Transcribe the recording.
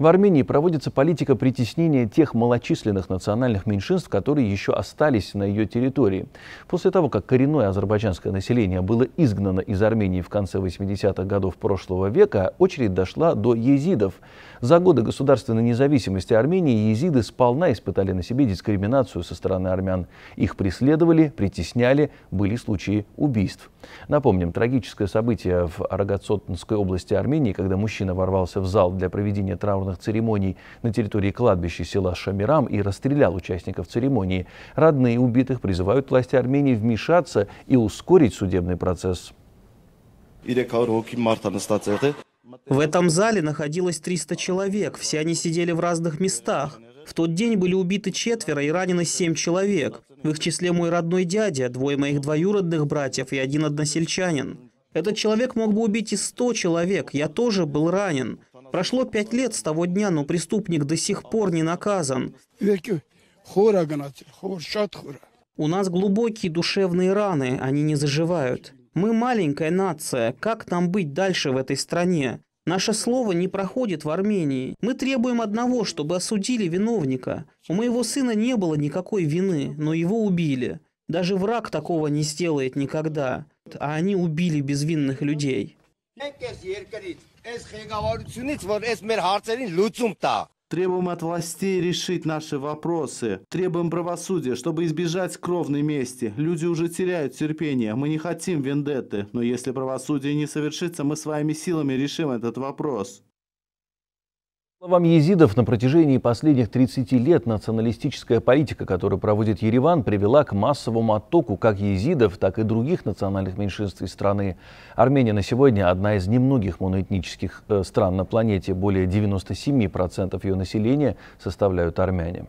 В Армении проводится политика притеснения тех малочисленных национальных меньшинств, которые еще остались на ее территории. После того, как коренное азербайджанское население было изгнано из Армении в конце 80-х годов прошлого века, очередь дошла до езидов. За годы государственной независимости Армении езиды сполна испытали на себе дискриминацию со стороны армян. Их преследовали, притесняли, были случаи убийств. Напомним, трагическое событие в Арагацотнской области Армении, когда мужчина ворвался в зал для проведения траурной православных церемоний на территории кладбища села Шамирам и расстрелял участников церемонии. Родные убитых призывают власти Армении вмешаться и ускорить судебный процесс. В этом зале находилось 300 человек, все они сидели в разных местах. В тот день были убиты четверо и ранены семь человек. В их числе мой родной дядя, двое моих двоюродных братьев и один односельчанин. Этот человек мог бы убить и сто человек, я тоже был ранен. Прошло пять лет с того дня, но преступник до сих пор не наказан. У нас глубокие душевные раны, они не заживают. Мы маленькая нация, как нам быть дальше в этой стране? Наше слово не проходит в Армении. Мы требуем одного, чтобы осудили виновника. У моего сына не было никакой вины, но его убили. Даже враг такого не сделает никогда. А они убили безвинных людей. Требуем от властей решить наши вопросы. Требуем правосудия, чтобы избежать кровной мести. Люди уже теряют терпение. Мы не хотим вендетты. Но если правосудие не совершится, мы своими силами решим этот вопрос словам езидов, на протяжении последних 30 лет националистическая политика, которую проводит Ереван, привела к массовому оттоку как езидов, так и других национальных меньшинств из страны. Армения на сегодня одна из немногих моноэтнических э, стран на планете. Более 97% ее населения составляют армяне.